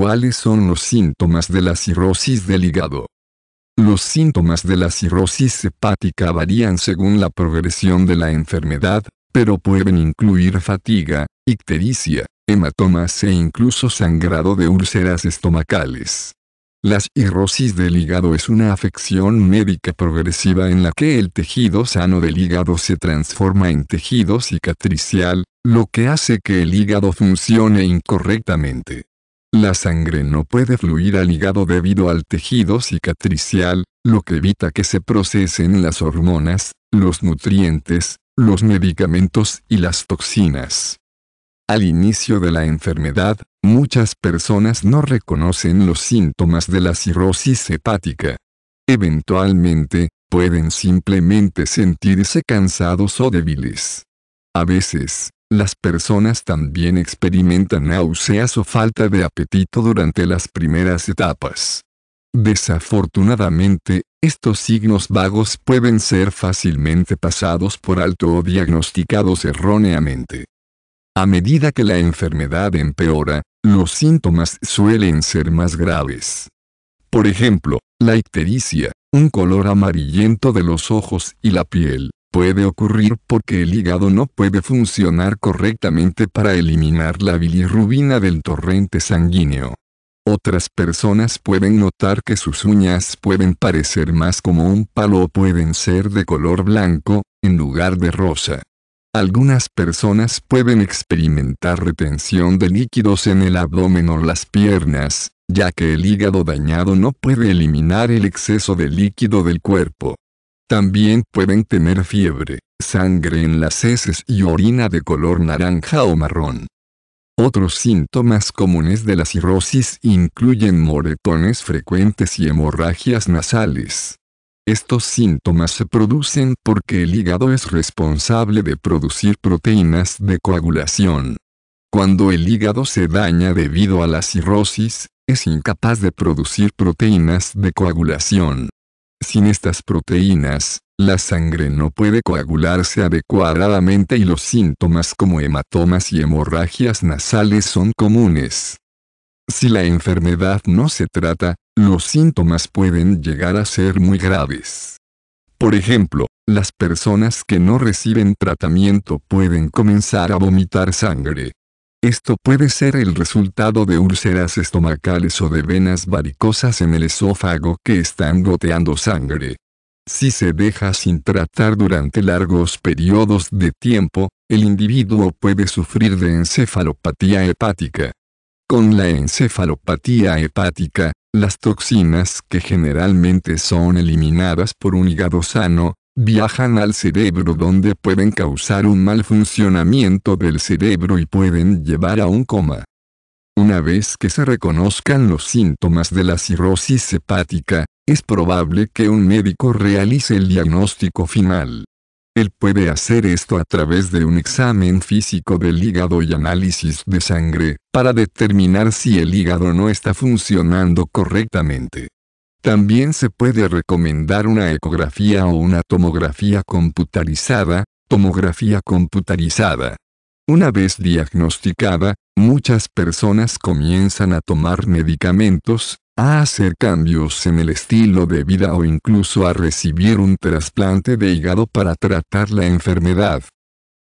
¿Cuáles son los síntomas de la cirrosis del hígado? Los síntomas de la cirrosis hepática varían según la progresión de la enfermedad, pero pueden incluir fatiga, ictericia, hematomas e incluso sangrado de úlceras estomacales. La cirrosis del hígado es una afección médica progresiva en la que el tejido sano del hígado se transforma en tejido cicatricial, lo que hace que el hígado funcione incorrectamente. La sangre no puede fluir al hígado debido al tejido cicatricial, lo que evita que se procesen las hormonas, los nutrientes, los medicamentos y las toxinas. Al inicio de la enfermedad, muchas personas no reconocen los síntomas de la cirrosis hepática. Eventualmente, pueden simplemente sentirse cansados o débiles. A veces, las personas también experimentan náuseas o falta de apetito durante las primeras etapas. Desafortunadamente, estos signos vagos pueden ser fácilmente pasados por alto o diagnosticados erróneamente. A medida que la enfermedad empeora, los síntomas suelen ser más graves. Por ejemplo, la ictericia, un color amarillento de los ojos y la piel, Puede ocurrir porque el hígado no puede funcionar correctamente para eliminar la bilirrubina del torrente sanguíneo. Otras personas pueden notar que sus uñas pueden parecer más como un palo o pueden ser de color blanco, en lugar de rosa. Algunas personas pueden experimentar retención de líquidos en el abdomen o las piernas, ya que el hígado dañado no puede eliminar el exceso de líquido del cuerpo. También pueden tener fiebre, sangre en las heces y orina de color naranja o marrón. Otros síntomas comunes de la cirrosis incluyen moretones frecuentes y hemorragias nasales. Estos síntomas se producen porque el hígado es responsable de producir proteínas de coagulación. Cuando el hígado se daña debido a la cirrosis, es incapaz de producir proteínas de coagulación. Sin estas proteínas, la sangre no puede coagularse adecuadamente y los síntomas como hematomas y hemorragias nasales son comunes. Si la enfermedad no se trata, los síntomas pueden llegar a ser muy graves. Por ejemplo, las personas que no reciben tratamiento pueden comenzar a vomitar sangre, esto puede ser el resultado de úlceras estomacales o de venas varicosas en el esófago que están goteando sangre. Si se deja sin tratar durante largos periodos de tiempo, el individuo puede sufrir de encefalopatía hepática. Con la encefalopatía hepática, las toxinas que generalmente son eliminadas por un hígado sano, viajan al cerebro donde pueden causar un mal funcionamiento del cerebro y pueden llevar a un coma. Una vez que se reconozcan los síntomas de la cirrosis hepática, es probable que un médico realice el diagnóstico final. Él puede hacer esto a través de un examen físico del hígado y análisis de sangre, para determinar si el hígado no está funcionando correctamente. También se puede recomendar una ecografía o una tomografía computarizada, tomografía computarizada. Una vez diagnosticada, muchas personas comienzan a tomar medicamentos, a hacer cambios en el estilo de vida o incluso a recibir un trasplante de hígado para tratar la enfermedad.